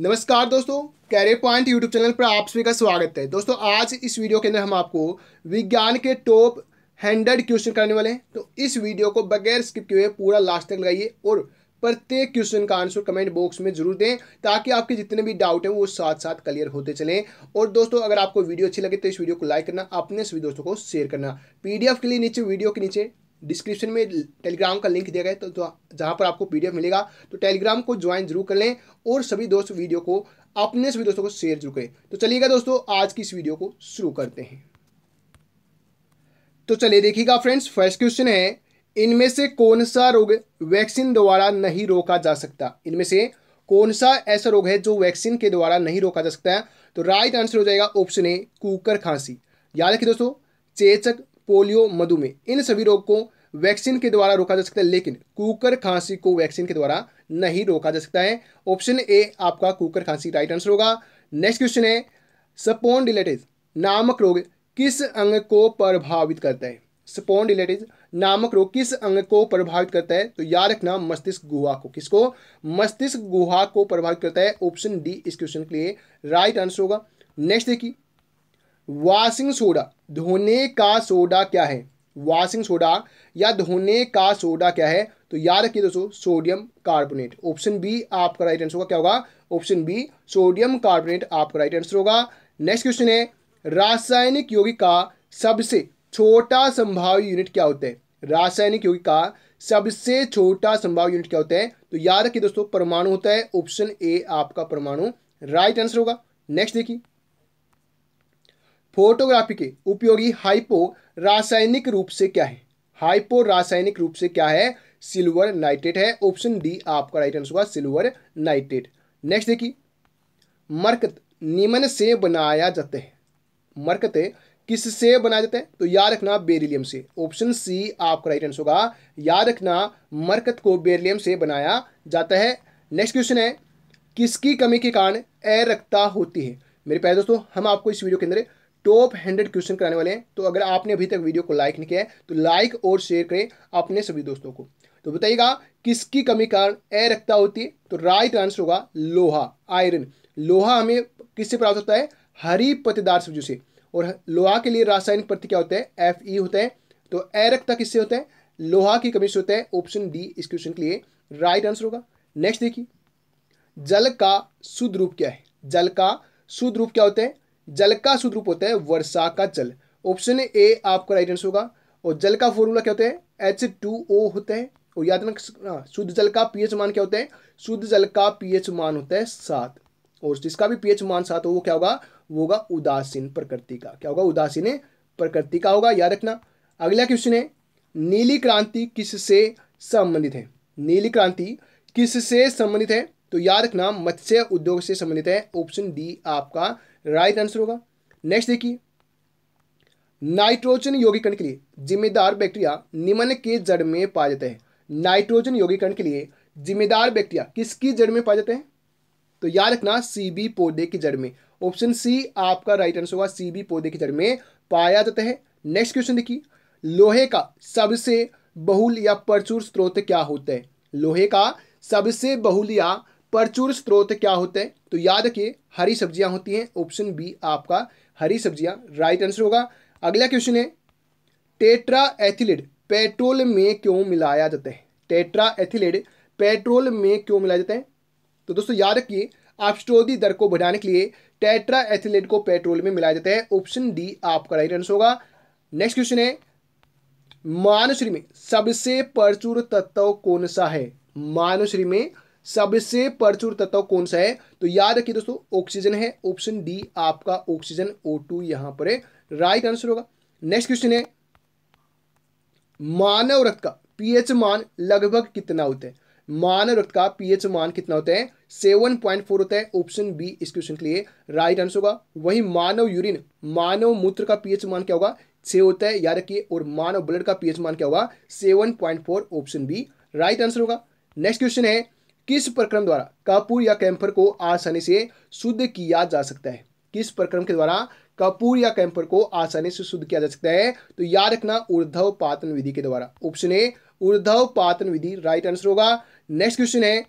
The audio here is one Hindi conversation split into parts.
नमस्कार दोस्तों कैरियर पॉइंट यूट्यूब चैनल पर आप सभी का स्वागत है दोस्तों आज इस वीडियो के अंदर हम आपको विज्ञान के टॉप हंड्रेड क्वेश्चन करने वाले हैं तो इस वीडियो को बगैर स्किप किए पूरा लास्ट तक लगाइए और प्रत्येक क्वेश्चन का आंसर कमेंट बॉक्स में जरूर दें ताकि आपके जितने भी डाउट हैं वो साथ साथ क्लियर होते चलें और दोस्तों अगर आपको वीडियो अच्छी लगे तो इस वीडियो को लाइक करना अपने सभी दोस्तों को शेयर करना पीडीएफ के लिए नीचे वीडियो के नीचे डिस्क्रिप्शन में टेलीग्राम का लिंक दिया गया तो, तो जहाँ पर आपको पीडीएफ मिलेगा तो टेलीग्राम को ज्वाइन जरूर कर लें और सभी दोस्त वीडियो को अपने सभी दोस्तों को शेयर जरूर करें तो चलिएगा दोस्तों आज की इस वीडियो को शुरू करते हैं तो चलिए देखिएगा फ्रेंड्स फर्स्ट क्वेश्चन है इनमें से कौन सा रोग वैक्सीन द्वारा नहीं रोका जा सकता इनमें से कौन सा ऐसा रोग है जो वैक्सीन के द्वारा नहीं रोका जा सकता है तो राइट आंसर हो जाएगा ऑप्शन ए कुकर खांसी याद रखिए दोस्तों चेचक पोलियो मधुमेह इन सभी रोग को वैक्सीन के द्वारा रोका जा सकता है लेकिन कुकर खांसी को वैक्सीन के द्वारा नहीं रोका जा सकता है ऑप्शन ए आपका कुकर खांसी राइट आंसर होगा नेक्स्ट क्वेश्चन है स्पोंडिलेटिस नामक रोग किस अंग को प्रभावित करता है स्पोंडिलेटिस नामक रोग किस अंग को प्रभावित करता है तो याद रखना मस्तिष्क गुहा को किसको मस्तिष्क गुहा को प्रभावित करता है ऑप्शन डी इस क्वेश्चन के लिए राइट आंसर होगा नेक्स्ट देखिए वाशिंग सोडा धोने का सोडा क्या है वाशिंग सोडा या धोने का सोडा क्या है तो याद रखिए दोस्तों सोडियम कार्बोनेट ऑप्शन बी आपका राइट आंसर होगा क्या होगा ऑप्शन बी सोडियम कार्बोनेट आपका राइट आंसर होगा नेक्स्ट क्वेश्चन है रासायनिक यौगिक का सबसे छोटा संभाव्य यूनिट क्या होता है रासायनिक यौगिक का सबसे छोटा संभाव्य यूनिट क्या होता है तो याद रखिए दोस्तों परमाणु होता है ऑप्शन ए आपका परमाणु राइट आंसर होगा नेक्स्ट देखिए फोटोग्राफी के उपयोगी हाइपो रासायनिक रूप से क्या है हाइपो रासायनिक रूप से क्या है सिल्वर नाइट्रेट है ऑप्शन डी आपका राइट आंसर होगा सिल्वर नाइट्रेट नेक्स्ट देखिए मरकत निमन से बनाया जाता है मरकत किससे बनाया जाता है तो याद रखना बेरिलियम से ऑप्शन सी आपका राइट आंसर होगा याद रखना मरकत को बेरिलियम से बनाया जाता है नेक्स्ट क्वेश्चन है किसकी कमी के कारण अरक्ता होती है मेरे प्यारे दोस्तों हम आपको इस वीडियो के अंदर टॉप हंड्रेड क्वेश्चन कराने वाले हैं तो अगर आपने अभी तक वीडियो को लाइक नहीं किया है तो लाइक और शेयर करें अपने सभी दोस्तों को तो बताइएगा किसकी कमी कारण ए रक्ता होती है तो राइट आंसर होगा लोहा आयरन लोहा हमें किससे प्राप्त होता है हरी पतिदार सब्जियों से और लोहा के लिए रासायनिक प्रति क्या होता है एफ ई होता है तो ए रक्ता किससे होता है लोहा की कमी से होता है ऑप्शन डी इस क्वेश्चन के लिए राइट आंसर होगा नेक्स्ट देखिए जल का शुद्ध रूप क्या है जल का शुद्ध रूप क्या होता है जल का शुद्ध रूप होता है वर्षा का जल ऑप्शन ए आपका राइट आंसर होगा और जल का फॉर्मूला क्या होता है एच टू ओ होता है और याद रखना हाँ, शुद्ध जल का पीएच मान क्या होता है शुद्ध जल का पीएच मान होता है सात और जिसका भी पीएच मान सात हो वो क्या होगा वो होगा उदासीन प्रकृति का क्या होगा उदासीन प्रकृति का होगा याद रखना अगला क्वेश्चन है नीली क्रांति किससे संबंधित है नीली क्रांति किससे संबंधित है तो याद रखना मत्स्य उद्योग से संबंधित है ऑप्शन डी आपका राइट आंसर होगा नेक्स्ट देखिए नाइट्रोजन योगीकरण के लिए जिम्मेदार बैक्टीरिया निम्न के जड़ में पाए जाते हैं नाइट्रोजन योगीकरण के लिए जिम्मेदार बैक्टीरिया किसकी जड़ में पाए जाते हैं तो याद रखना सीबी पौधे की जड़ में ऑप्शन सी आपका राइट आंसर होगा सीबी पौधे की जड़ में पाया जाता है नेक्स्ट क्वेश्चन देखिए लोहे का सबसे बहुल या प्रचुर स्रोत क्या होता है लोहे का सबसे बहुल या प्रचुर स्रोत क्या होते हैं तो याद रखिए हरी सब्जियां होती हैं ऑप्शन बी आपका हरी सब्जियां राइट आंसर होगा अगला क्वेश्चन है टेट्रा एथिलेट पेट्रोल में क्यों मिलाया जाता है टेट्रा एथिलेट पेट्रोल में क्यों मिलाया जाता है तो दोस्तों याद रखिए आपस्टोदी दर को बढ़ाने के लिए टेट्रा एथिलेट को पेट्रोल में मिलाया जाता है ऑप्शन डी आपका राइट आंसर होगा नेक्स्ट क्वेश्चन है मानुश्री में सबसे प्रचुर तत्व कौन सा है मानुश्री में सबसे प्रचुर तत्व कौन सा है तो याद रखिए दोस्तों ऑक्सीजन है ऑप्शन डी आपका ऑक्सीजन ओ टू यहां पर राइट आंसर होगा नेक्स्ट क्वेश्चन है मानव रक्त का पीएच मान लगभग कितना होता है मानव रक्त का पीएच मान कितना होता है सेवन पॉइंट फोर होता है ऑप्शन बी इस क्वेश्चन के लिए राइट आंसर होगा वही मानव यूरिन मानव मूत्र का पीएच मान क्या होगा छह होता है याद रखिए और मानव ब्लड का पीएच मान क्या होगा seven point four option B right answer होगा नेक्स्ट क्वेश्चन है किस प्रक्रम द्वारा कपूर या कैंपर को आसानी से शुद्ध किया जा सकता है किस प्रक्रम के द्वारा कपूर या कैंपर को आसानी से शुद्ध किया जा सकता है तो याद रखना ऊर्धव पातन विधि के द्वारा ऑप्शन ए ऊर्धव पातन विधि राइट आंसर होगा नेक्स्ट क्वेश्चन है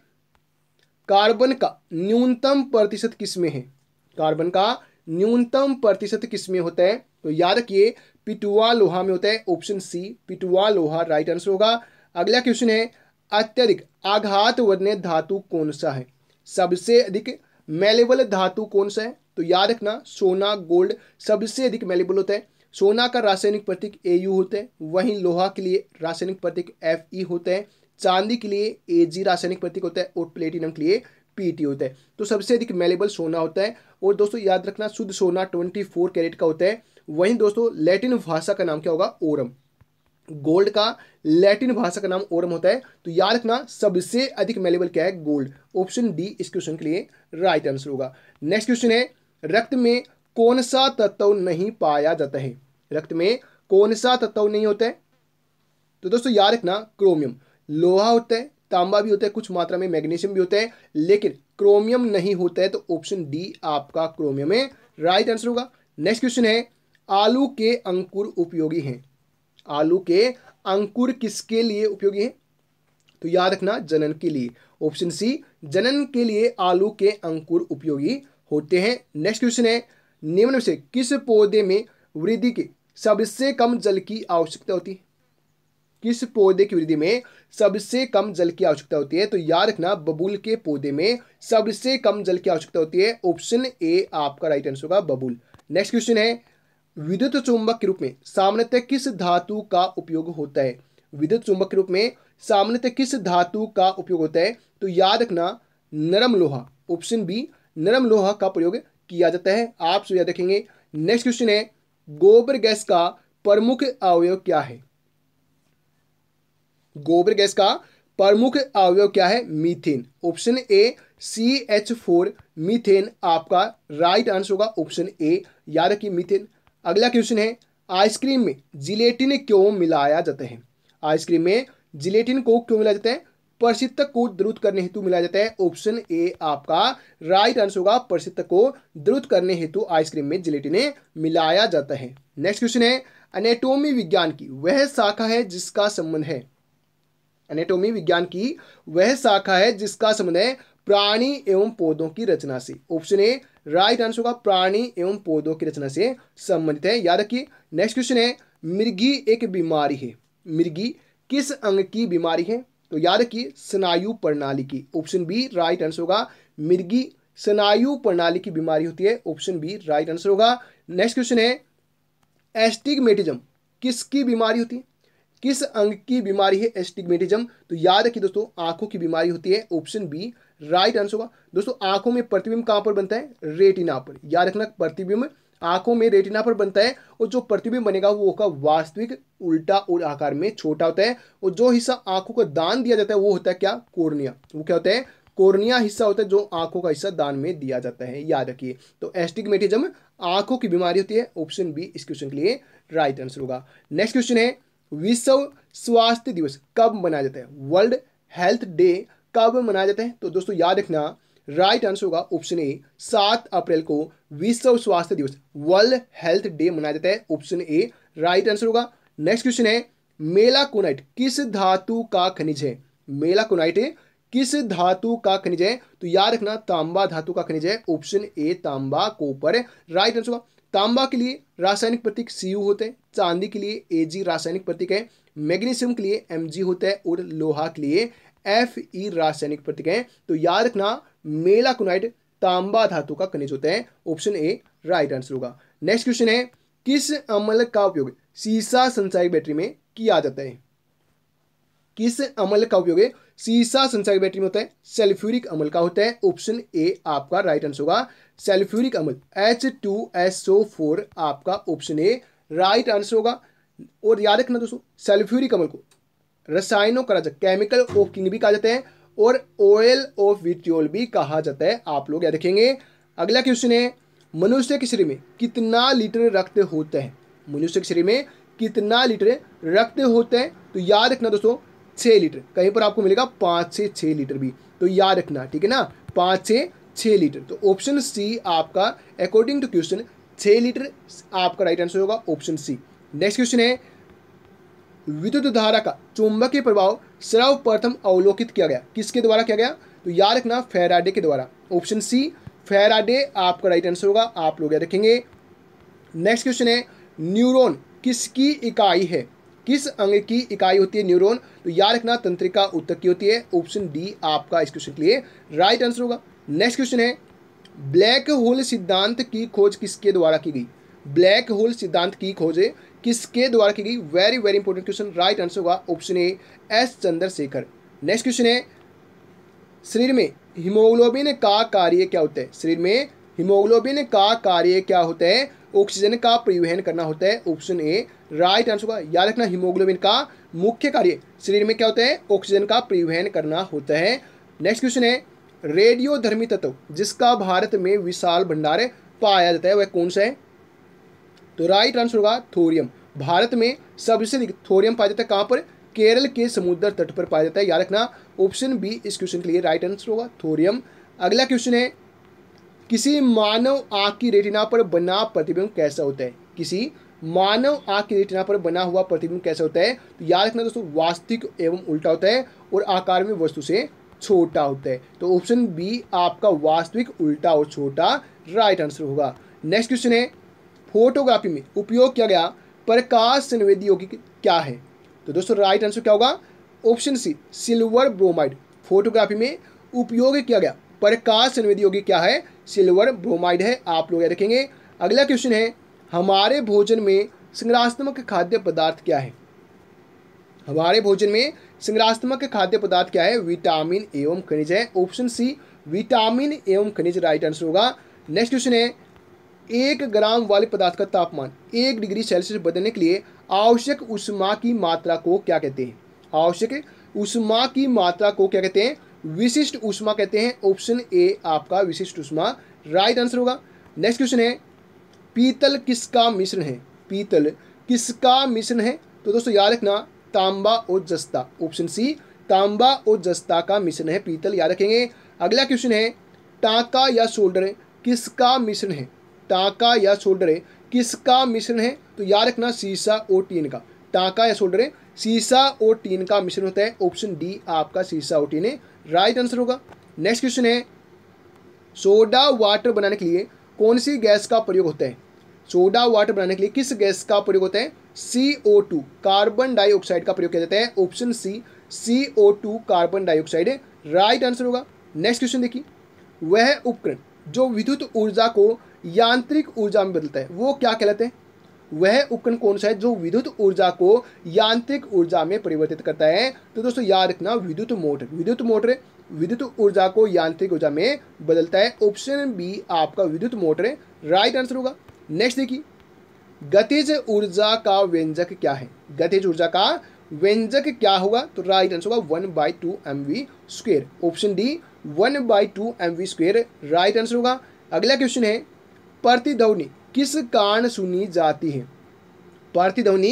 कार्बन का न्यूनतम प्रतिशत किसमें है कार्बन का न्यूनतम प्रतिशत किसमें होता है तो याद रखिए पिटुआ लोहा में होता है ऑप्शन सी पिटुआ लोहा राइट आंसर होगा अगला क्वेश्चन है अत्यधिक आघात वर्ण धातु कौन सा है सबसे अधिक मेलेबल धातु कौन सा है तो याद रखना सोना गोल्ड सबसे अधिक मेलेबल होता है सोना का रासायनिक प्रतीक ए यू होता है वहीं लोहा के लिए रासायनिक प्रतीक एफ ई होता है चांदी के लिए ए जी रासायनिक प्रतीक होता है और प्लेटिनम के लिए पी टी होता है तो सबसे अधिक मेलेबल सोना होता है और दोस्तों याद रखना शुद्ध सोना ट्वेंटी फोर कैरेट का होता है वहीं दोस्तों लैटिन भाषा का नाम क्या होगा ओरम गोल्ड का लैटिन भाषा का नाम ओरम होता है तो याद रखना सबसे अधिक मेलेबल क्या है गोल्ड ऑप्शन डी इस क्वेश्चन के लिए राइट आंसर होगा नेक्स्ट क्वेश्चन है रक्त में कौन सा तत्व नहीं पाया जाता है रक्त में कौन सा तत्व नहीं होता है तो दोस्तों याद रखना क्रोमियम लोहा होता है तांबा भी होता है कुछ मात्रा में मैग्नीशियम भी होता है लेकिन क्रोमियम नहीं होता है तो ऑप्शन डी आपका क्रोमियम है राइट आंसर होगा नेक्स्ट क्वेश्चन है आलू के अंकुर उपयोगी हैं आलू के अंकुर किसके लिए उपयोगी है तो याद रखना जनन के लिए ऑप्शन सी जनन के लिए आलू के अंकुर उपयोगी होते हैं नेक्स्ट क्वेश्चन है निम्न से किस पौधे में वृद्धि के सबसे कम जल की आवश्यकता होती है किस पौधे की वृद्धि में सबसे कम जल की आवश्यकता होती है तो याद रखना बबूल के पौधे में सबसे कम जल की आवश्यकता होती है ऑप्शन ए आपका राइट आंसर होगा बबूल नेक्स्ट क्वेश्चन है विद्युत चुंबक के रूप में सामान्यतः किस धातु का उपयोग होता है विद्युत चुंबक के रूप में सामान्यतः किस धातु का उपयोग होता है तो याद रखना नरम लोहा ऑप्शन बी नरम लोहा का प्रयोग किया जाता है आप सो याद रखेंगे नेक्स्ट क्वेश्चन है गोबर गैस का प्रमुख अवयव क्या है गोबर गैस का प्रमुख अवयव क्या है methane option A C H four methane आपका राइट आंसर होगा ऑप्शन ए याद रखिए मीथेन अगला क्वेश्चन है आइसक्रीम में जिलेटिन क्यों मिलाया जाता है आइसक्रीम में जिलेटिन को क्यों मिलाया जाता है प्रसिद्ध को द्रुत करने हेतु मिलाया जाता है ऑप्शन ए आपका राइट आंसर होगा प्रसिद्ध को द्रुत करने हेतु आइसक्रीम में जिलेटिन मिलाया जाता है नेक्स्ट क्वेश्चन है एनेटोमी विज्ञान की वह शाखा है जिसका संबंध है एनेटोमी विज्ञान की वह शाखा है जिसका संबंध है प्राणी एवं पौधों की रचना से ऑप्शन ए राइट आंसर होगा प्राणी एवं पौधों की रचना से संबंधित है याद रखिए नेक्स्ट क्वेश्चन है मिर्गी एक बीमारी है मिर्गी किस अंग की बीमारी है तो याद रखिए स्नायु प्रणाली की ऑप्शन बी राइट आंसर होगा मिर्गी स्नायु प्रणाली की बीमारी होती है ऑप्शन बी राइट आंसर होगा नेक्स्ट क्वेश्चन है एस्टिगमेटिज्म किसकी बीमारी होती है किस अंग की बीमारी है एस्टिगमेटिज्म तो याद रखिए दोस्तों आंखों की बीमारी होती है ऑप्शन बी राइट आंसर होगा दोस्तों आंखों में प्रतिबिंब कहां पर बनता है रेटिना पर याद रखना प्रतिबिंब आंखों में रेटिना पर बनता है और जो प्रतिबिंब बनेगा वो होगा वास्तविक उल्टा और आकार में छोटा होता है और जो हिस्सा आंखों का दान दिया जाता है वो होता है क्या कोर्निया वो क्या होता है कोर्निया हिस्सा होता है जो आंखों का हिस्सा दान में दिया जाता है याद रखिए तो एस्टिगमेटिज्म आंखों की बीमारी होती है ऑप्शन बी इस क्वेश्चन के लिए राइट आंसर होगा नेक्स्ट क्वेश्चन है विश्व स्वास्थ्य दिवस कब मनाया जाता है वर्ल्ड हेल्थ डे कब मनाया जाता है तो दोस्तों याद रखना राइट आंसर होगा ऑप्शन ए सात अप्रैल को विश्व स्वास्थ्य दिवस वर्ल्ड हेल्थ डे मनाया जाता है ऑप्शन ए राइट आंसर होगा नेक्स्ट क्वेश्चन है मेलाकोनाइट किस धातु का खनिज है मेलाकोनाइट किस धातु का खनिज है तो याद रखना तांबा धातु का खनिज है ऑप्शन ए तांबा कोपर राइट आंसर होगा तांबा के लिए रासायनिक प्रतीक सीयू होते हैं चांदी के लिए एजी रासायनिक प्रतीक है मैग्नीशियम के लिए एमजी होता है और लोहा के लिए एफ ई रासायनिक प्रतिक्रियाएं तो याद रखना मेलाकोनाइट तांबा धातु का खनिज होता है ऑप्शन ए राइट आंसर होगा नेक्स्ट क्वेश्चन है किस अमल का उपयोग सीसा संचारी बैटरी में किया जाता है किस अमल का उपयोग सीसा संचारी बैटरी में होता है सेल्फ्यूरिक अमल का होता है ऑप्शन ए आपका राइट आंसर होगा सेल्फ्यूरिक अमल H two S O four आपका ऑप्शन ए राइट आंसर होगा और याद रखना दोस्तों सेल्फ्यूरिक अमल को रसायनों का राजा केमिकल ऑफ किंग भी कहा जाता है और ऑयल ऑफ विट्रियोल भी कहा जाता है आप लोग याद रखेंगे अगला क्वेश्चन है मनुष्य के शरीर में कितना लीटर रक्त होता है मनुष्य के शरीर में कितना लीटर रक्त होता है तो याद रखना दोस्तों छः लीटर कहीं पर आपको मिलेगा पाँच से छः लीटर भी तो याद रखना ठीक है ना पाँच से छः लीटर तो ऑप्शन सी आपका अकॉर्डिंग टू क्वेश्चन छः लीटर आपका राइट आंसर होगा ऑप्शन सी नेक्स्ट क्वेश्चन है विद्युत धारा का चुंबकीय प्रभाव सर्वप्रथम अवलोकित किया गया किसके द्वारा किया गया तो याद रखना फेराडे के द्वारा ऑप्शन सी फेराडे आपका राइट आंसर होगा आप लोग याद रखेंगे नेक्स्ट क्वेश्चन है न्यूरोन किसकी इकाई है किस अंग की इकाई होती है न्यूरोन तो याद रखना तंत्रिका उत्तक की होती है ऑप्शन डी आपका इस क्वेश्चन के लिए राइट आंसर होगा नेक्स्ट क्वेश्चन है ब्लैक होल सिद्धांत की खोज किसके द्वारा की गई ब्लैक होल सिद्धांत की खोज किसके द्वारा की गई very very important question right answer होगा option A S Chandrashekhar next question है शरीर में हीमोग्लोबिन का कार्य क्या होता है शरीर में हीमोग्लोबिन का कार्य क्या होता है ऑक्सीजन का परिवहन करना होता है ऑप्शन ए राइट आंसर होगा याद रखना हीमोग्लोबिन का मुख्य कार्य शरीर में क्या होता है ऑक्सीजन का परिवहन करना होता है नेक्स्ट क्वेश्चन है रेडियोधर्मी तत्व जिसका भारत में विशाल भंडार पाया जाता है वह कौन सा है तो राइट आंसर होगा थोरियम भारत में सबसे अधिक थोरियम पाया जाता है कहाँ पर केरल के समुद्र तट पर पाया जाता है याद रखना ऑप्शन बी इस क्वेश्चन के लिए राइट आंसर होगा थोरियम अगला क्वेश्चन है किसी मानव आँख की रेटिना पर बना प्रतिबिंब कैसा होता है किसी मानव आँख की रेटिना पर बना हुआ प्रतिबिंब कैसा होता है तो याद रखना दोस्तों वास्तविक एवं उल्टा होता है और आकार में वस्तु से छोटा होता है तो ऑप्शन बी आपका वास्तविक उल्टा और छोटा राइट आंसर होगा नेक्स्ट क्वेश्चन है फोटोग्राफी में उपयोग किया गया प्रकाश संवेदी यौगिक क्या है तो दोस्तों राइट आंसर क्या होगा option C silver bromide photography में उपयोग किया गया प्रकाश संवेदी यौगिक क्या है सिल्वर ब्रोमाइड है आप लोग यह देखेंगे अगला क्वेश्चन है हमारे भोजन में संग्रास्त्मक खाद्य पदार्थ क्या है हमारे भोजन में संग्रास्त्मक खाद्य पदार्थ क्या है विटामिन एवं खनिज है ऑप्शन सी विटामिन एवं खनिज राइट आंसर होगा नेक्स्ट क्वेश्चन है एक ग्राम वाले पदार्थ का तापमान एक डिग्री सेल्सियस बदलने के लिए आवश्यक उष्मा की मात्रा को क्या कहते हैं आवश्यक उष्मा की मात्रा को क्या कहते हैं विशिष्ट उष्मा कहते हैं ऑप्शन ए आपका विशिष्ट उष्मा राइट आंसर होगा नेक्स्ट क्वेश्चन है पीतल किसका मिश्रण है पीतल किसका मिश्रण है तो दोस्तों याद रखना तांबा और जस्ता ऑप्शन सी तांबा और जस्ता का मिश्रण है पीतल याद रखेंगे अगला क्वेश्चन है टाका या शोल्डर किसका मिश्रण है टाका या सोल्डरें किसका मिश्रण है तो याद रखना सीसा और टीन का टाका या सोल्डरें सीसा और टीन का मिश्रण होता है ऑप्शन डी आपका सीसा और टीन है राइट आंसर होगा नेक्स्ट क्वेश्चन है सोडा वाटर बनाने के लिए कौन सी गैस का प्रयोग होता है सोडा वाटर बनाने के लिए किस गैस का प्रयोग होता है C O two carbon dioxide का प्रयोग किया जाता है option C C O two carbon dioxide है राइट आंसर होगा नेक्स्ट क्वेश्चन देखिए वह उपकरण जो विद्युत ऊर्जा को यांत्रिक ऊर्जा में बदलता है वो क्या कहलाते हैं वह उपकरण कौन सा है जो विद्युत ऊर्जा को यांत्रिक ऊर्जा में परिवर्तित करता है तो दोस्तों याद रखना विद्युत मोटर विद्युत मोटर विद्युत ऊर्जा को यांत्रिक ऊर्जा में बदलता है ऑप्शन बी आपका विद्युत मोटर राइट आंसर होगा नेक्स्ट देखिए गतिज ऊर्जा का व्यंजक क्या है गतिज ऊर्जा का व्यंजक क्या होगा तो राइट आंसर होगा one by two M V square option D one by two M V square right answer होगा अगला क्वेश्चन है प्रतिध्वनि किस कारण सुनी जाती है प्रतिध्वनि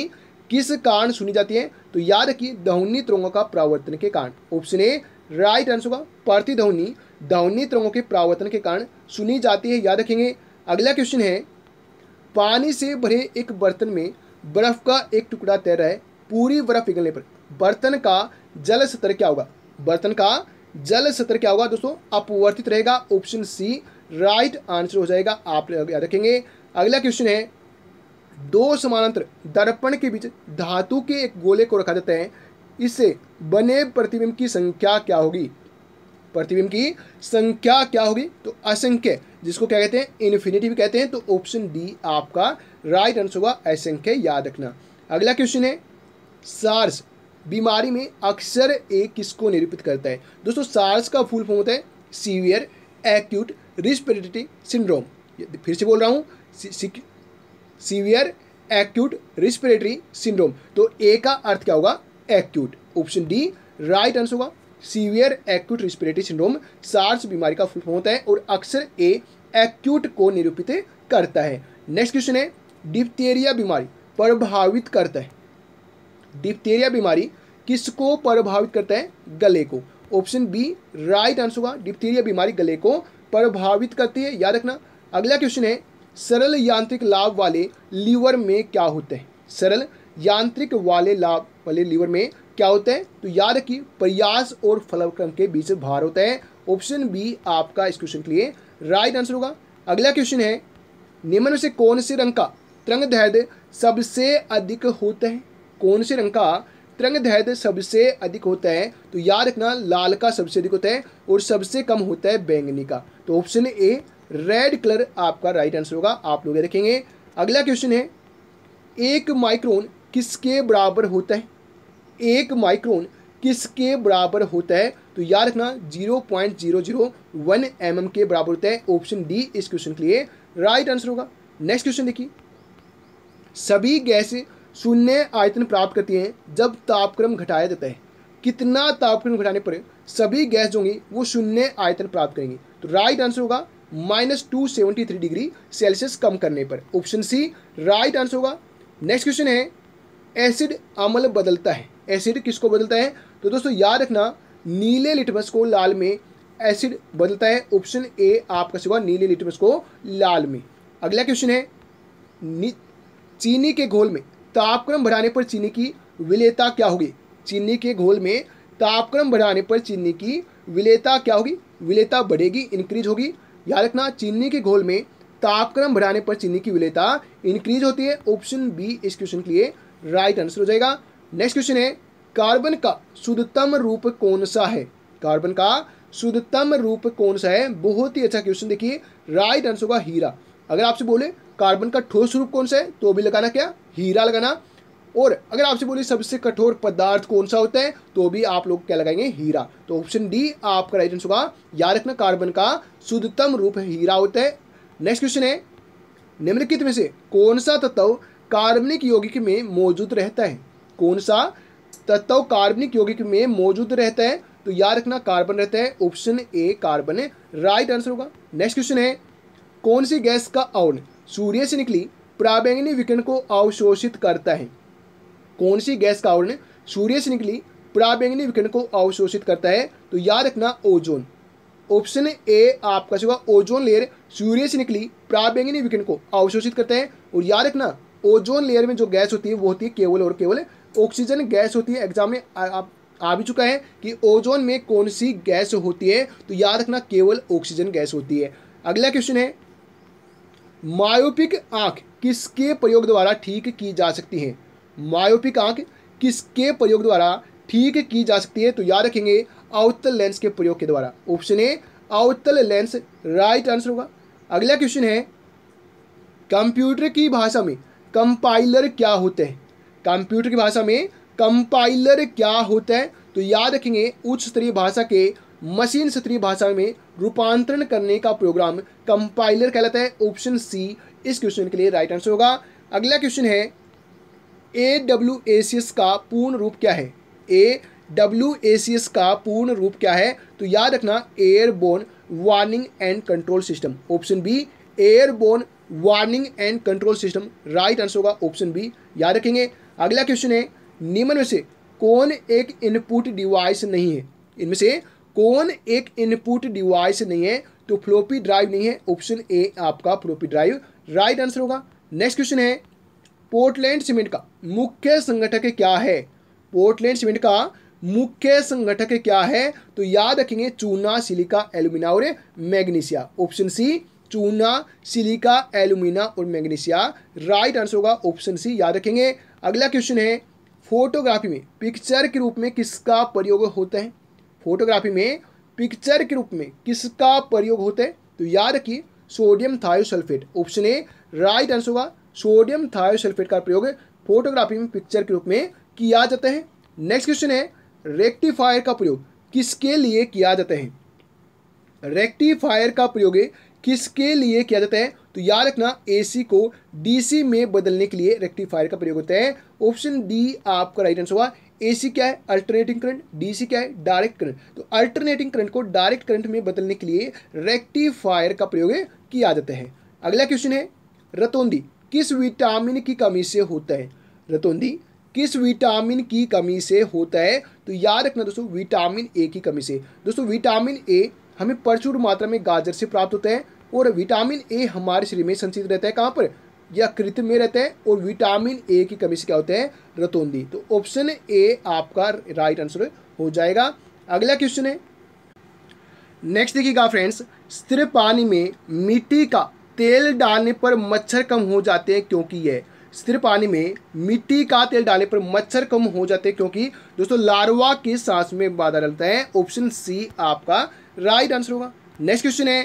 किस कारण सुनी जाती है तो याद रखिए ध्वनि तरंगों का प्रावर्तन के कारण ऑप्शन ए राइट आंसर होगा प्रतिध्वनि ध्वनि तरंगों के प्रावर्तन के कारण सुनी जाती है याद रखेंगे अगला क्वेश्चन है पानी से भरे एक बर्तन में बर्फ का एक टुकड़ा तैर रहा है पूरी बर्फ पिघलने पर बर्तन का जल स्तर क्या होगा बर्तन का जल स्तर क्या होगा दोस्तों अपवर्तित रहेगा ऑप्शन सी राइट आंसर हो जाएगा आप लोग याद रखेंगे अगला क्वेश्चन है दो समानांतर दर्पण के बीच धातु के एक गोले को रखा जाता है इससे बने प्रतिबिंब की संख्या क्या होगी प्रतिबिंब की संख्या क्या होगी तो असंख्य जिसको क्या कहते हैं इन्फिनिटी भी कहते हैं तो ऑप्शन डी आपका राइट आंसर होगा असंख्य याद रखना अगला क्वेश्चन है सार्स बीमारी में अक्सर एक किसको निरूपित करता है दोस्तों सार्स का फुल फॉर्म होता है सीवियर एक्यूट रिस्पिरेटरी सिंड्रोम फिर से बोल रहा हूँ सीवियर एक्यूट रिस्पिरेटरी सिंड्रोम तो ए का अर्थ क्या होगा acute option D right answer होगा severe acute respiratory syndrome SARS बीमारी का फुल होता है और अक्सर ए एक्यूट को निरूपित करता है नेक्स्ट क्वेश्चन है डिप्थेरिया बीमारी प्रभावित करता है डिप्थेरिया बीमारी किसको प्रभावित करता है गले को ऑप्शन बी राइट आंसर होगा डिप्थेरिया बीमारी गले को प्रभावित करती है याद रखना अगला क्वेश्चन है सरल यांत्रिक लाभ वाले लीवर में क्या होते हैं सरल यांत्रिक वाले लाभ वाले लीवर में क्या होते हैं तो याद रखिए प्रयास और फलक्रम के बीच भार होता है ऑप्शन बी आपका इस क्वेश्चन के लिए राइट आंसर होगा अगला क्वेश्चन है निम्न से कौन से रंग का तिरंग दैर्घ्य सबसे अधिक होता है कौन से रंग का तिरंग दैर्घ्य सबसे अधिक होता है तो याद रखना लाल का सबसे अधिक होता है और सबसे कम होता है बैंगनी का तो ऑप्शन ए रेड कलर आपका राइट आंसर होगा आप लोग देखेंगे अगला क्वेश्चन है एक माइक्रोन किसके बराबर होता है एक माइक्रोन किसके बराबर होता है तो याद रखना zero point zero zero one M के बराबर होता है ऑप्शन डी इस क्वेश्चन के लिए राइट आंसर होगा नेक्स्ट क्वेश्चन देखिए सभी गैसें शून्य आयतन प्राप्त करती हैं जब तापक्रम घटाया जाता है कितना तापक्रम घटाने पर सभी गैस जो होंगी वो शून्य आयतन प्राप्त करेंगी तो राइट आंसर होगा minus two seventy three degree Celsius कम करने पर ऑप्शन सी राइट आंसर होगा नेक्स्ट क्वेश्चन है एसिड अम्ल बदलता है एसिड किसको बदलता है तो दोस्तों याद रखना नीले लिटमस को लाल में एसिड बदलता है ऑप्शन ए आपका होगा नीले लिटमस को लाल में अगला क्वेश्चन है चीनी के घोल में तापक्रम बढ़ाने पर चीनी की विलेता क्या होगी चीनी के घोल में तापक्रम बढ़ाने पर चीनी की विलेता क्या होगी विलेता बढ़ेगी इंक्रीज होगी याद रखना चीनी के घोल में तापक्रम बढ़ाने पर चीनी की विलेता इंक्रीज होती है ऑप्शन बी इस क्वेश्चन के लिए राइट आंसर हो जाएगा नेक्स्ट क्वेश्चन है कार्बन का शुद्धतम रूप कौन सा है कार्बन का शुद्धतम रूप कौन सा है बहुत ही अच्छा क्वेश्चन देखिए राइट आंसर होगा हीरा अगर आपसे बोले कार्बन का ठोस रूप कौन सा है तो भी लगाना क्या हीरा लगाना और अगर आपसे बोले सबसे कठोर पदार्थ कौन सा होता है तो भी आप लोग क्या लगाएंगे हीरा तो ऑप्शन डी आपका राइट आंसर होगा याद रखना कार्बन का शुद्धतम रूप हीरा होता है नेक्स्ट क्वेश्चन है निम्नलिखित में से कौन सा तत्व कार्बनिक यौगिक में मौजूद रहता है कौन सा तत्व कार्बनिक यौगिक में मौजूद रहता है तो याद रखना कार्बन रहता है option A carbon right answer होगा नेक्स्ट क्वेश्चन है कौन सी गैस का अवन सूर्य से निकली प्राबैंगनी विकिरण को अवशोषित करता है कौन सी गैस का वर्ण सूर्य से निकली प्राबैंगनी विकिरण को अवशोषित करता है तो याद रखना ओजोन ऑप्शन ए आपका होगा ओजोन लेयर सूर्य से निकली प्राबैंगनी विकिरण को अवशोषित करता है और याद रखना ओजोन लेयर में जो गैस होती है वो होती है केवल और केवल ऑक्सीजन गैस होती है एग्जाम में आप आ भी चुका है कि ओजोन में कौन सी गैस होती है तो याद रखना केवल ऑक्सीजन गैस होती है अगला क्वेश्चन है मायोपिक आँख किसके प्रयोग द्वारा ठीक की जा सकती है मायोपिक आँख किसके प्रयोग द्वारा ठीक की जा सकती है तो याद रखेंगे अवतल लेंस के प्रयोग के द्वारा ऑप्शन ए अवतल लेंस राइट आंसर होगा अगला क्वेश्चन है कंप्यूटर की भाषा में कंपाइलर क्या होते हैं कंप्यूटर की भाषा में कंपाइलर क्या होता है तो याद रखेंगे उच्च स्तरीय भाषा के मशीन सतरी भाषा में रूपांतरण करने का प्रोग्राम कंपाइलर कहलाता है ऑप्शन सी इस क्वेश्चन के लिए राइट आंसर होगा अगला क्वेश्चन है A W A C S का पूर्ण रूप क्या है A W A C S का पूर्ण रूप क्या है तो याद रखना airborne warning and control system option B airborne warning and control system right answer होगा ऑप्शन बी याद रखेंगे अगला क्वेश्चन है निम्न में से कौन एक इनपुट डिवाइस नहीं है इनमें से कौन एक इनपुट डिवाइस नहीं है तो फ्लोपी ड्राइव नहीं है ऑप्शन ए आपका फ्लोपी ड्राइव राइट आंसर होगा नेक्स्ट क्वेश्चन है पोर्टलैंड सीमेंट का मुख्य संगठक क्या है पोर्टलैंड सीमेंट का मुख्य संगठक क्या है तो याद रखेंगे चूना सिलिका एल्यूमिना और मैग्नीशिया ऑप्शन सी चूना सिलिका एल्यूमिना और मैग्नीशिया राइट आंसर होगा ऑप्शन सी याद रखेंगे अगला क्वेश्चन है फोटोग्राफी में पिक्चर के रूप में किसका प्रयोग होता है फोटोग्राफी में पिक्चर के रूप में किसका प्रयोग होता है तो याद रखिए sodium thiosulphate option A right answer होगा सोडियम थायोसल्फेट का प्रयोग फोटोग्राफी में पिक्चर के रूप में किया जाता है नेक्स्ट क्वेश्चन है रेक्टिफायर का प्रयोग किसके लिए किया जाता है रेक्टिफायर का प्रयोग किसके लिए किया जाता है तो याद रखना एसी को डीसी में बदलने के लिए रेक्टिफायर का प्रयोग होता है ऑप्शन डी आपका राइट आंसर होगा ए सी क्या है अल्टरनेटिंग करंट डी सी क्या है डायरेक्ट करंट तो अल्टरनेटिंग करंट को डायरेक्ट करंट में बदलने के लिए रेक्टिफायर का प्रयोग किया जाता है अगला क्वेश्चन है रतौंदी किस विटामिन की कमी से होता है रतौंदी किस विटामिन की कमी से होता है तो याद रखना दोस्तों विटामिन ए की कमी से दोस्तों विटामिन ए हमें प्रचुर मात्रा में गाजर से प्राप्त होता है और विटामिन ए हमारे शरीर में संचित रहता है कहाँ पर या में रहते हैं और विटामिन ए की कमी से क्या होते हैं रतौंदी तो ऑप्शन ए आपका राइट आंसर हो जाएगा अगला क्वेश्चन है नेक्स्ट देखिएगा फ्रेंड्स स्थिर पानी में मिट्टी का तेल डालने पर मच्छर कम हो जाते हैं क्योंकि यह स्थिर पानी में मिट्टी का तेल डालने पर मच्छर कम हो जाते हैं क्योंकि दोस्तों लार्वा की सांस में बाधा डालता है ऑप्शन सी आपका राइट आंसर होगा नेक्स्ट क्वेश्चन है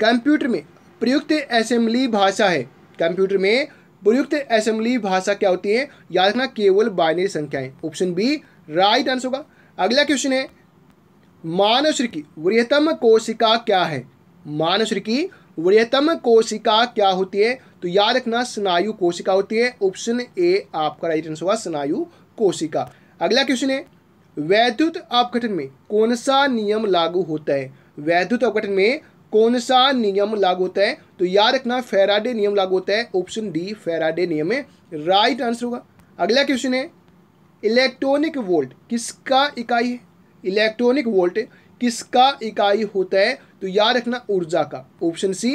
कंप्यूटर में प्रयुक्त असेंबली भाषा है कंप्यूटर में प्रयुक्त असेंबली भाषा क्या होती है याद रखना केवल बाइनरी संख्याएं ऑप्शन बी राइट आंसर होगा अगला क्वेश्चन है मानव शरीर की वृहतम कोशिका क्या है मानव शरीर की वृहतम कोशिका क्या होती है तो याद रखना स्नायु कोशिका होती है ऑप्शन ए आपका राइट आंसर होगा स्नायु कोशिका अगला क्वेश्चन है वैद्युत अपघटन में कौन सा नियम लागू होता है वैद्युत अपघटन में कौन सा नियम लागू होता है तो याद रखना फेराडे नियम लागू होता है ऑप्शन डी फेराडे नियम है राइट आंसर होगा अगला क्वेश्चन है इलेक्ट्रॉनिक वोल्ट किसका इकाई है इलेक्ट्रॉनिक वोल्ट किसका इकाई होता है तो याद रखना ऊर्जा का ऑप्शन सी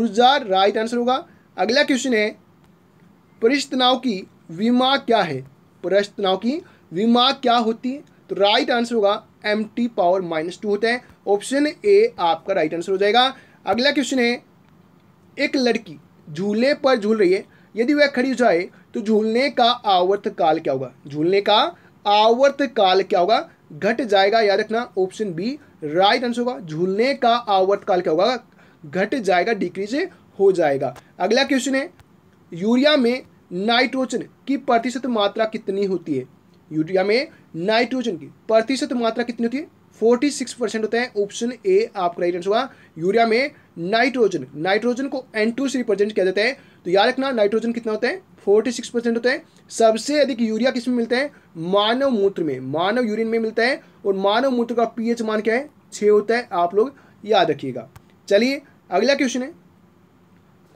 ऊर्जा राइट आंसर होगा अगला क्वेश्चन है परिष्ठ की विमा क्या है परिष्ठ की विमा क्या होती है तो राइट आंसर होगा M T power minus two होता है ऑप्शन ए आपका राइट आंसर हो जाएगा अगला क्वेश्चन है एक लड़की झूलने पर झूल रही है यदि वह खड़ी हो जाए तो झूलने का आवर्त काल क्या होगा झूलने का आवर्त काल क्या होगा घट जाएगा याद रखना ऑप्शन बी राइट आंसर होगा झूलने का आवर्त काल क्या होगा घट जाएगा डिक्रीज हो जाएगा अगला क्वेश्चन है यूरिया में नाइट्रोजन की प्रतिशत मात्रा कितनी होती है यूरिया में नाइट्रोजन की प्रतिशत मात्रा कितनी होती है फोर्टी सिक्स परसेंट होता है ऑप्शन ए आपका राइट आंसर हुआ यूरिया में नाइट्रोजन नाइट्रोजन को एन टू से रिप्रेजेंट किया जाता है तो याद रखना नाइट्रोजन कितना होता है फोर्टी सिक्स परसेंट होता है सबसे अधिक यूरिया किसमें मिलता है मानव मूत्र में मानव यूरिन में मिलता है और मानव मूत्र का पीएच मान क्या है छः होता है आप लोग याद रखिएगा चलिए अगला क्वेश्चन है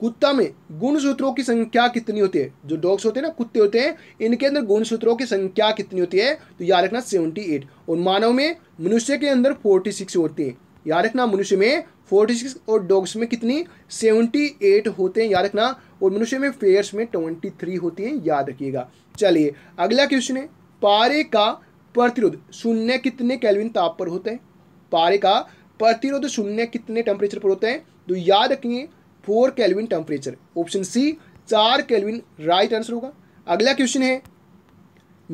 कुत्ता में गुणसूत्रों की संख्या कितनी होती है जो डॉग्स होते हैं ना कुत्ते होते हैं इनके अंदर गुणसूत्रों की संख्या कितनी होती है तो याद रखना सेवेंटी एट और मानव में मनुष्य के अंदर फोर्टी सिक्स होती है याद रखना मनुष्य में फोर्टी सिक्स और डॉग्स में कितनी सेवेंटी एट होते हैं याद रखना और मनुष्य में फेयर्स में ट्वेंटी थ्री होती है याद रखिएगा चलिए अगला क्वेश्चन है पारे का प्रतिरोध शून्य कितने कैलविन ताप पर होता है पारे का प्रतिरोध शून्य कितने टेम्परेचर पर होता है तो याद रखिए four kelvin temperature option C चार कैलविन राइट आंसर होगा अगला क्वेश्चन है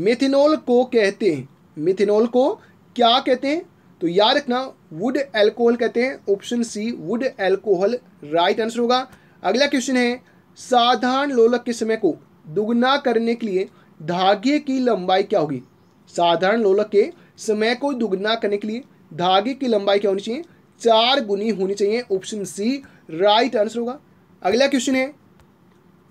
मिथिनॉल को कहते हैं मिथिनॉल को क्या कहते हैं तो याद रखना वुड एल्कोहल कहते हैं option C wood alcohol right answer होगा अगला क्वेश्चन है साधारण लोलक के समय को दुगना करने के लिए धागे की लंबाई क्या होगी साधारण लोलक के समय को दुगना करने के लिए धागे की लंबाई क्या होनी चाहिए चार गुनी होनी चाहिए ऑप्शन सी राइट आंसर होगा अगला क्वेश्चन है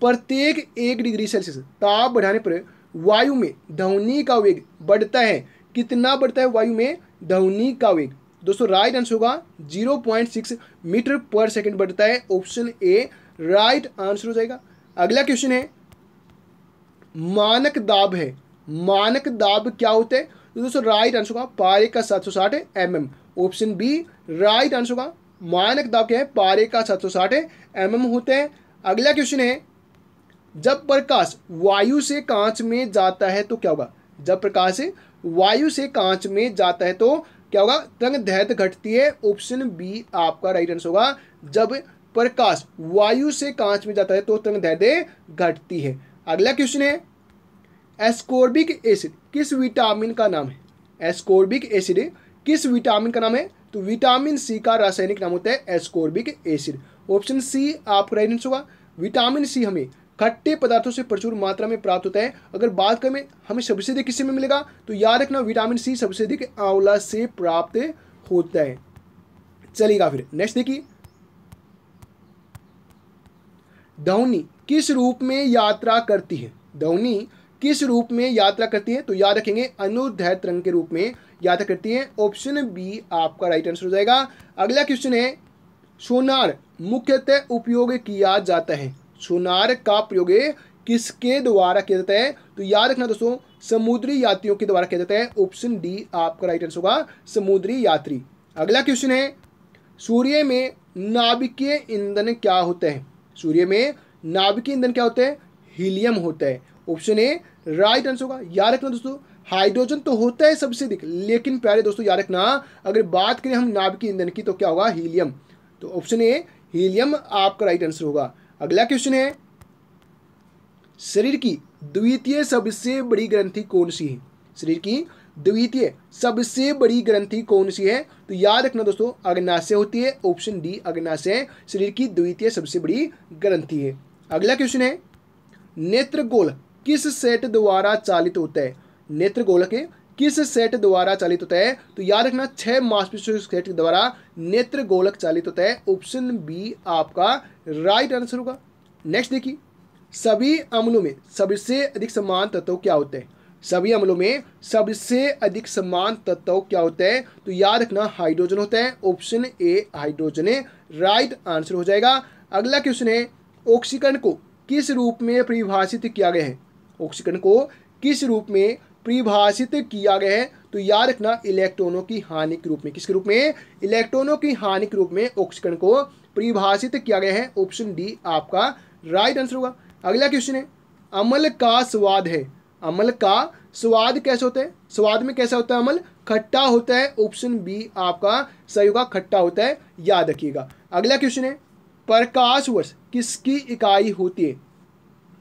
प्रत्येक एक डिग्री सेल्सियस ताप बढ़ाने पर वायु में ध्वनि का वेग बढ़ता है कितना बढ़ता है वायु में ध्वनि का वेग दोस्तों राइट आंसर होगा 0.6 मीटर पर सेकंड बढ़ता है ऑप्शन ए राइट आंसर हो जाएगा अगला क्वेश्चन है मानक दाब है मानक दाब क्या होता है तो दोस्तों राइट आंसर होगा पारे का 760 सौ M M option B right answer होगा मानक दाब के पारे का सात सौ साठ एम एम होते हैं अगला क्वेश्चन है जब प्रकाश वायु से कांच में जाता है तो क्या होगा जब प्रकाश वायु से कांच में जाता है तो क्या होगा तरंग दैर्घ्य घटती है ऑप्शन बी आपका राइट आंसर होगा जब प्रकाश वायु से कांच में जाता है तो तरंग दैर्घ्य घटती है अगला क्वेश्चन है एस्कोर्बिक एसिड किस विटामिन का नाम है एस्कोर्बिक एसिड किस विटामिन का नाम है तो विटामिन सी का रासायनिक नाम होता है एस्कोर्बिक एसिड ऑप्शन सी आपका राइट आंसर होगा विटामिन सी हमें खट्टे पदार्थों से प्रचुर मात्रा में प्राप्त होता है अगर बात करें हमें सबसे अधिक किसी में मिलेगा तो याद रखना विटामिन सी सबसे अधिक आंवला से प्राप्त होता है चलेगा फिर नेक्स्ट देखिए धौनी किस रूप में यात्रा करती है धौनी किस रूप में यात्रा करती है तो याद रखेंगे अनुदैत रंग के रूप में यात्रा करती है ऑप्शन बी आपका राइट आंसर हो जाएगा अगला क्वेश्चन है सोनार मुख्यतः उपयोग किया जाता है सोनार का प्रयोग किसके द्वारा किया जाता है तो याद रखना दोस्तों समुद्री यात्रियों के द्वारा किया जाता है ऑप्शन डी आपका राइट आंसर होगा समुद्री यात्री अगला क्वेश्चन है सूर्य में नाभिकीय ईंधन क्या होता है सूर्य में नाभिकीय ईंधन क्या होता है हीलियम होता है ऑप्शन ए राइट आंसर होगा याद रखना दोस्तों हाइड्रोजन तो होता है सबसे अधिक लेकिन प्यारे दोस्तों याद रखना अगर बात करें हम नाभिकीय ईंधन की तो क्या होगा हीलियम तो ऑप्शन ए हीलियम आपका राइट आंसर होगा अगला क्वेश्चन है शरीर की द्वितीय सबसे बड़ी ग्रंथि कौन सी है शरीर की द्वितीय सबसे बड़ी ग्रंथि कौन सी है तो याद रखना दोस्तों अग्नाशय होती है ऑप्शन डी अग्नाशय शरीर की द्वितीय सबसे बड़ी ग्रंथि है अगला क्वेश्चन है नेत्र गोल किस सेट द्वारा चालित होता है नेत्र गोलक किस सेट द्वारा चालित होता है तो याद रखना छह मांसपेशियों सेट द्वारा नेत्र गोलक चालित होता है ऑप्शन बी आपका राइट आंसर होगा नेक्स्ट देखिए सभी अम्लों में सबसे अधिक समान तत्व क्या होते हैं सभी अम्लों में सबसे अधिक समान तत्व क्या होते हैं तो याद रखना हाइड्रोजन होता है option A hydrogen right answer हो जाएगा अगला क्वेश्चन है ऑक्सीकरण को किस रूप में परिभाषित किया गया है ऑक्सीकरण को किस रूप में परिभाषित किया गया है तो याद रखना इलेक्ट्रॉनों की हानि के रूप में किसके रूप में इलेक्ट्रॉनों की हानि के रूप में ऑक्सीकरण को परिभाषित किया गया है ऑप्शन डी आपका राइट आंसर होगा अगला क्वेश्चन है अमल का स्वाद है अमल का स्वाद कैसे होता है स्वाद में कैसा होता है अमल खट्टा होता है ऑप्शन बी आपका सही होगा खट्टा होता है याद रखिएगा अगला क्वेश्चन है प्रकाश वर्ष किसकी इकाई होती है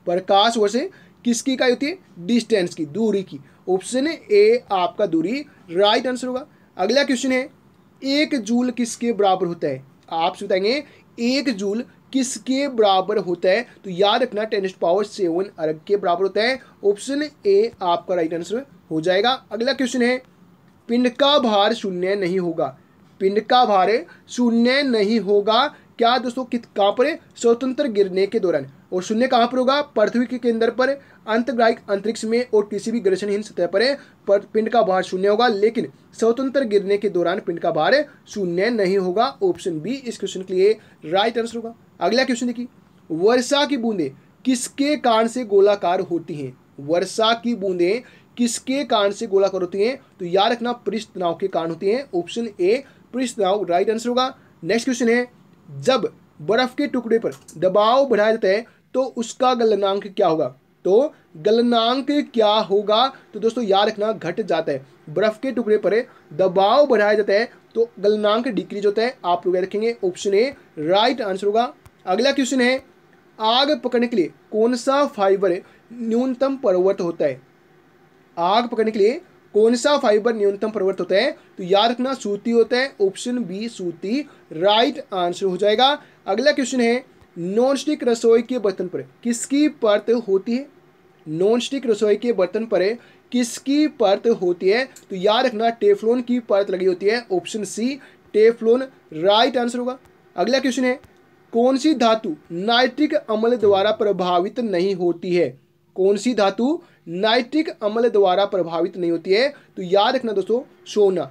प्रकाश वर्ष किसकी इकाई होती है डिस्टेंस की दूरी की ऑप्शन ए आपका दूरी राइट आंसर होगा अगला क्वेश्चन है एक जूल किसके बराबर होता है आपसे बताएंगे एक जूल किसके बराबर होता है तो याद रखना टेन पावर सेवन अरब के बराबर होता है ऑप्शन ए आपका राइट आंसर हो जाएगा अगला क्वेश्चन है पिंड का भार शून्य नहीं होगा पिंड का भार शून्य नहीं होगा क्या दोस्तों कित कहाँ पर स्वतंत्र गिरने के दौरान और शून्य कहाँ पर होगा पृथ्वी के केंद्र पर अंतग्राहिक अंतरिक्ष में और किसी भी ग्रसनहीन सतह पर पर पिंड का भार शून्य होगा लेकिन स्वतंत्र गिरने के दौरान पिंड का भार शून्य नहीं होगा ऑप्शन बी इस क्वेश्चन के लिए राइट आंसर होगा अगला क्वेश्चन देखिए वर्षा की बूंदें किसके कारण से गोलाकार होती हैं वर्षा की बूंदें किसके कारण से गोलाकार होती हैं तो याद रखना पृष्ठ तनाव के कारण होती हैं ऑप्शन ए पृष्ठ तनाव राइट आंसर होगा नेक्स्ट क्वेश्चन है जब बर्फ के टुकड़े पर दबाव बढ़ाया जाता है तो उसका गलनांक क्या होगा तो गलनांक क्या होगा तो दोस्तों याद रखना घट जाता है बर्फ के टुकड़े पर दबाव बढ़ाया जाता है तो गलनांक डिक्रीज होता है आप लोग याद रखेंगे ऑप्शन ए राइट आंसर होगा अगला क्वेश्चन है आग पकड़ने के लिए कौन सा फाइबर न्यूनतम पर्वत होता है आग पकड़ने के लिए कौन सा फाइबर न्यूनतम पर्वत होता है तो याद रखना सूती होता है ऑप्शन बी सूती राइट आंसर हो जाएगा अगला क्वेश्चन है नॉन स्टिक रसोई के बर्तन पर किसकी परत होती है नॉन स्टिक रसोई के बर्तन पर किसकी परत होती है तो याद रखना टेफ्लोन की परत लगी होती है option C Teflon right answer होगा अगला क्वेश्चन है कौन सी धातु नाइट्रिक अम्ल द्वारा प्रभावित नहीं होती है कौन सी धातु नाइट्रिक अम्ल द्वारा प्रभावित नहीं होती है तो याद रखना दोस्तों सोना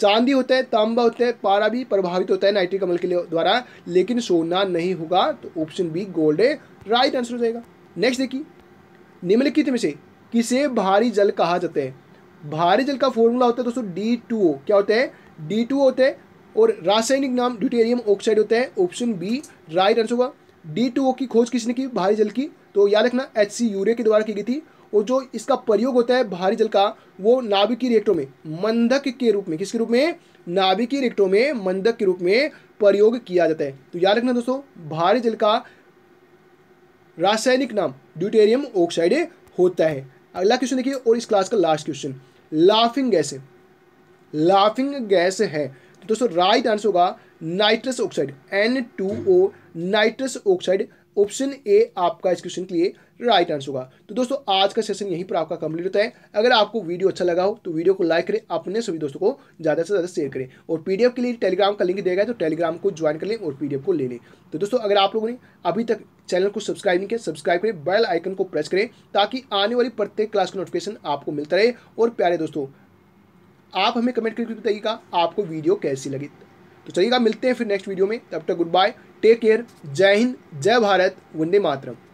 चांदी होता है तांबा होता है पारा भी प्रभावित होता है नाइट्रिक अम्ल के द्वारा लेकिन सोना नहीं होगा तो option B gold right answer हो जाएगा नेक्स्ट देखिए निम्नलिखित में से किसे भारी जल कहा जाता है भारी जल का फॉर्मूला होता है दोस्तों डी टू ओ क्या होता है डी टू होते हैं और रासायनिक नाम ड्यूटेरियम ऑक्साइड होता है ऑप्शन बी राइट आंसर होगा डी टू ओ की खोज किसने की भारी जल की तो याद रखना एच सी यूरिया के द्वारा की गई थी वो जो इसका प्रयोग होता है भारी जल का वो नाभिकीय रिएक्टरों में मंदक के रूप में किसके रूप में नाभिकीय रिएक्टरों में मंदक के रूप में प्रयोग किया जाता है तो याद रखना दोस्तों भारी जल का रासायनिक नाम ड्यूटेरियम ऑक्साइड होता है अगला क्वेश्चन देखिए और इस क्लास का लास्ट क्वेश्चन लाफिंग गैस है लाफिंग गैस है तो दोस्तों राइट आंसर होगा nitrous oxide N two O nitrous oxide option A आपका इस क्वेश्चन के लिए राइट आंसर होगा तो दोस्तों आज का सेशन यहीं पर आपका कंप्लीट होता है अगर आपको वीडियो अच्छा लगा हो तो वीडियो को लाइक करें अपने सभी दोस्तों को ज़्यादा से ज़्यादा शेयर करें और पीडीएफ के लिए टेलीग्राम का लिंक देगा तो टेलीग्राम को ज्वाइन कर लें और पीडीएफ को ले लें तो दोस्तों अगर आप लोगों ने अभी तक चैनल को सब्सक्राइब नहीं किया सब्सक्राइब करें बेल आइकन को प्रेस करें ताकि आने वाली प्रत्येक क्लास का नोटिफिकेशन आपको मिलता रहे और प्यारे दोस्तों आप हमें कमेंट करके बताइएगा आपको वीडियो कैसी लगी तो चलिएगा मिलते हैं फिर नेक्स्ट वीडियो में तब तक गुड बाय टेक केयर जय हिंद जय भारत वंदे मातरम